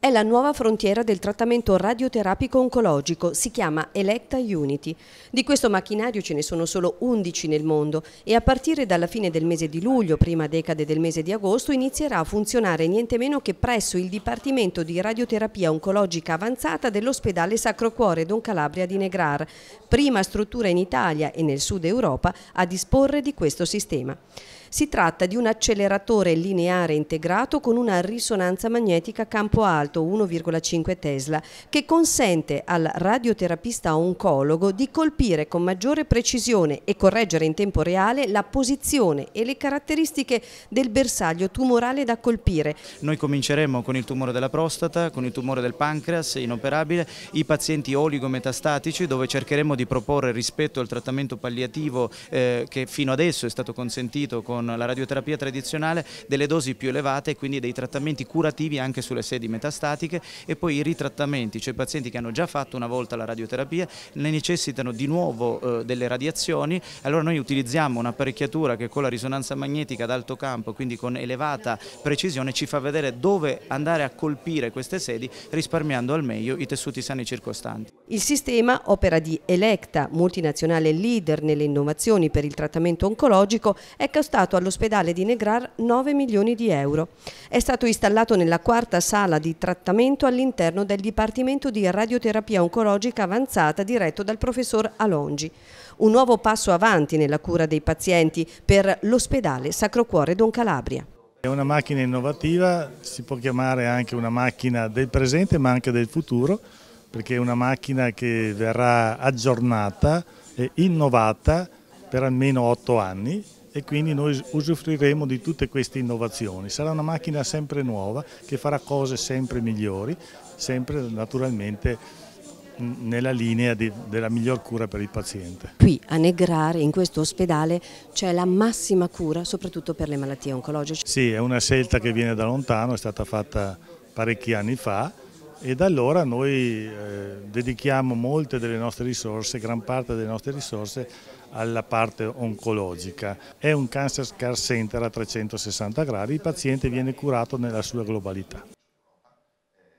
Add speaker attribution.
Speaker 1: È la nuova frontiera del trattamento radioterapico oncologico, si chiama Electa Unity. Di questo macchinario ce ne sono solo 11 nel mondo e a partire dalla fine del mese di luglio, prima decade del mese di agosto, inizierà a funzionare niente meno che presso il Dipartimento di Radioterapia Oncologica Avanzata dell'Ospedale Sacro Cuore Don Calabria di Negrar, prima struttura in Italia e nel sud Europa a disporre di questo sistema. Si tratta di un acceleratore lineare integrato con una risonanza magnetica campo alto 1,5 Tesla che consente al radioterapista oncologo di colpire con maggiore precisione e correggere in tempo reale la posizione e le caratteristiche del bersaglio tumorale da colpire.
Speaker 2: Noi cominceremo con il tumore della prostata, con il tumore del pancreas inoperabile, i pazienti oligometastatici dove cercheremo di proporre rispetto al trattamento palliativo eh, che fino adesso è stato consentito con con la radioterapia tradizionale delle dosi più elevate e quindi dei trattamenti curativi anche sulle sedi metastatiche e poi i ritrattamenti, cioè i pazienti che hanno già fatto una volta la radioterapia ne necessitano di nuovo eh, delle radiazioni, allora noi utilizziamo un'apparecchiatura che con la risonanza magnetica ad alto campo, quindi con elevata precisione, ci fa vedere dove andare a colpire queste sedi risparmiando al meglio i tessuti sani circostanti.
Speaker 1: Il sistema, opera di Electa, multinazionale leader nelle innovazioni per il trattamento oncologico, è costato all'ospedale di Negrar 9 milioni di euro. È stato installato nella quarta sala di trattamento all'interno del Dipartimento di Radioterapia Oncologica Avanzata diretto dal professor Alongi. Un nuovo passo avanti nella cura dei pazienti per l'ospedale Sacro Cuore Don Calabria.
Speaker 3: È una macchina innovativa, si può chiamare anche una macchina del presente ma anche del futuro perché è una macchina che verrà aggiornata e innovata per almeno otto anni e quindi noi usufruiremo di tutte queste innovazioni. Sarà una macchina sempre nuova che farà cose sempre migliori, sempre naturalmente nella linea di, della miglior cura per il paziente.
Speaker 1: Qui a Negrare, in questo ospedale, c'è la massima cura,
Speaker 3: soprattutto per le malattie oncologiche. Sì, è una scelta che viene da lontano, è stata fatta parecchi anni fa, e da allora noi eh, dedichiamo molte delle nostre risorse, gran parte delle nostre risorse alla parte oncologica. È un cancer care center a 360 gradi, il paziente viene curato nella sua globalità.